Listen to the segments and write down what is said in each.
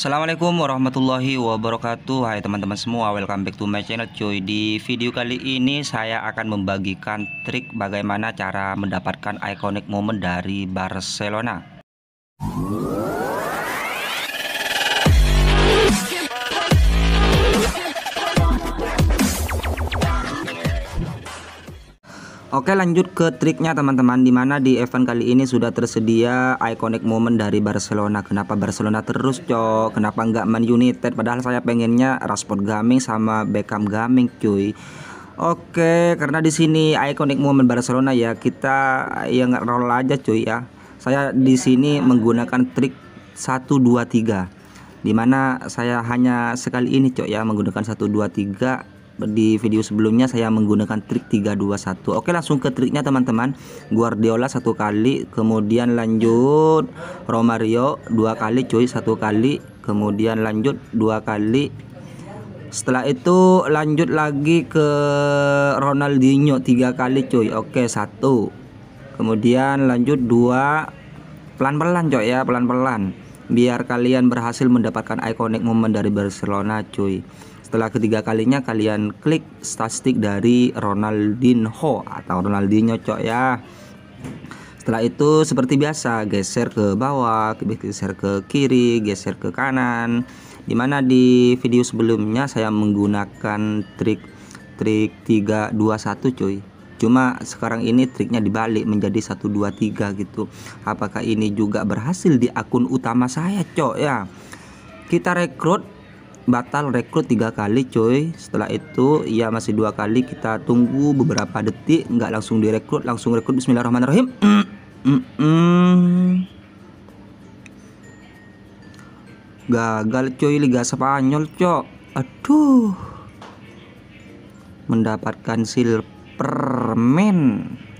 Assalamualaikum warahmatullahi wabarakatuh Hai teman-teman semua welcome back to my channel cuy Di video kali ini saya akan membagikan trik bagaimana cara mendapatkan iconic moment dari Barcelona Oke lanjut ke triknya teman-teman Dimana di event kali ini sudah tersedia iconic moment dari Barcelona Kenapa Barcelona terus cok Kenapa nggak Man United Padahal saya pengennya Rashford Gaming sama Beckham Gaming cuy Oke karena di sini iconic moment Barcelona ya Kita yang roll aja cuy ya Saya di sini menggunakan trik 1 2 3 Dimana saya hanya sekali ini cok ya Menggunakan 1 2 3 di video sebelumnya saya menggunakan trik 321 oke langsung ke triknya teman-teman Guardiola satu kali kemudian lanjut Romario dua kali cuy satu kali kemudian lanjut dua kali setelah itu lanjut lagi ke Ronaldinho tiga kali cuy oke satu kemudian lanjut dua pelan-pelan coy ya pelan-pelan biar kalian berhasil mendapatkan iconic momen dari Barcelona cuy setelah ketiga kalinya kalian klik statistik dari Ronaldinho atau Ronaldinho cok ya. Setelah itu seperti biasa geser ke bawah, geser ke kiri, geser ke kanan. Dimana di video sebelumnya saya menggunakan trik trik 321 cuy. Cuma sekarang ini triknya dibalik menjadi 123 gitu. Apakah ini juga berhasil di akun utama saya, Cok ya? Kita rekrut batal rekrut tiga kali coy setelah itu ya masih dua kali kita tunggu beberapa detik nggak langsung direkrut langsung rekrut Bismillahirrahmanirrahim gagal coy Liga Spanyol cok aduh mendapatkan silverman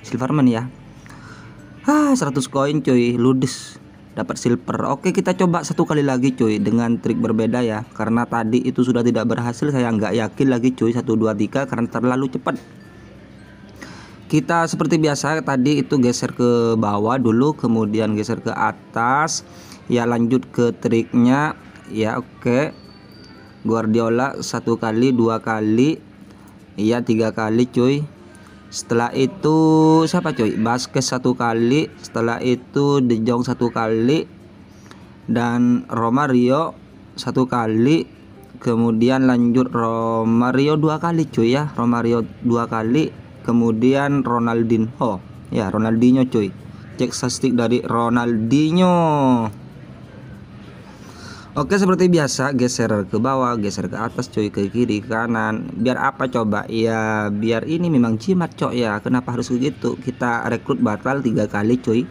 silverman ya ah 100 koin coy ludes dapat silver oke kita coba satu kali lagi cuy dengan trik berbeda ya karena tadi itu sudah tidak berhasil saya nggak yakin lagi cuy satu dua tiga, karena terlalu cepat kita seperti biasa tadi itu geser ke bawah dulu kemudian geser ke atas ya lanjut ke triknya ya oke Guardiola satu kali dua kali ya tiga kali cuy setelah itu siapa cuy Basket satu kali setelah itu De Jong satu kali dan Romario satu kali kemudian lanjut Romario dua kali cuy ya Romario dua kali kemudian Ronaldinho ya Ronaldinho cuy cek statistik dari Ronaldinho Oke seperti biasa geser ke bawah geser ke atas cuy ke kiri ke kanan biar apa coba ya biar ini memang jimat cok ya kenapa harus begitu kita rekrut batal tiga kali cuy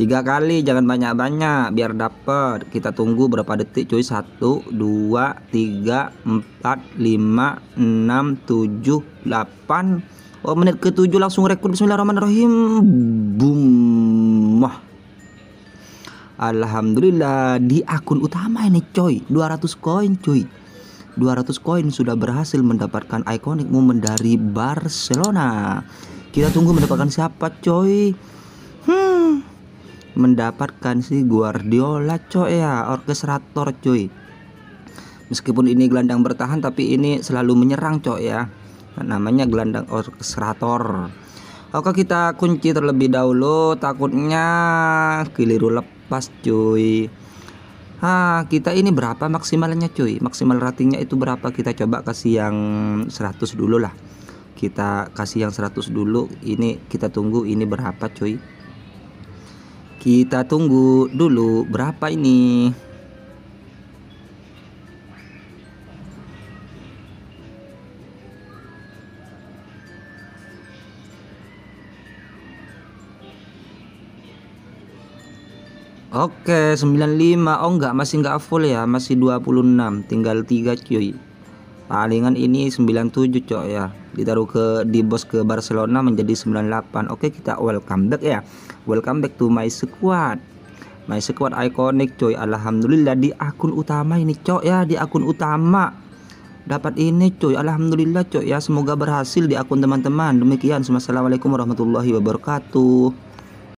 tiga kali jangan banyak-banyak biar dapet kita tunggu berapa detik cuy satu dua tiga empat lima enam tujuh delapan oh menit ke 7 langsung rekrut bismillahirrahmanirrahim boom Alhamdulillah di akun utama ini coy 200 koin cuy 200 koin sudah berhasil mendapatkan iconic moment dari Barcelona kita tunggu mendapatkan siapa coy hmm mendapatkan si Guardiola coy ya orkestrator coy meskipun ini gelandang bertahan tapi ini selalu menyerang coy ya namanya gelandang orkestrator Oke kita kunci terlebih dahulu takutnya keliru lep pas cuy ha ah, kita ini berapa maksimalnya cuy? Maksimal ratingnya itu berapa? Kita coba kasih yang 100 dulu lah. Kita kasih yang 100 dulu. Ini kita tunggu ini berapa cuy? Kita tunggu dulu berapa ini? Oke, 95. Oh enggak, masih enggak full ya. Masih 26, tinggal 3 cuy. Palingan ini 97 cok ya. Ditaruh ke di bos ke Barcelona menjadi 98. Oke, kita welcome back ya. Welcome back to my squad. My squad iconic coy. Alhamdulillah di akun utama ini cok ya, di akun utama. Dapat ini coy. Alhamdulillah cok ya. Semoga berhasil di akun teman-teman. Demikian. Assalamualaikum warahmatullahi wabarakatuh.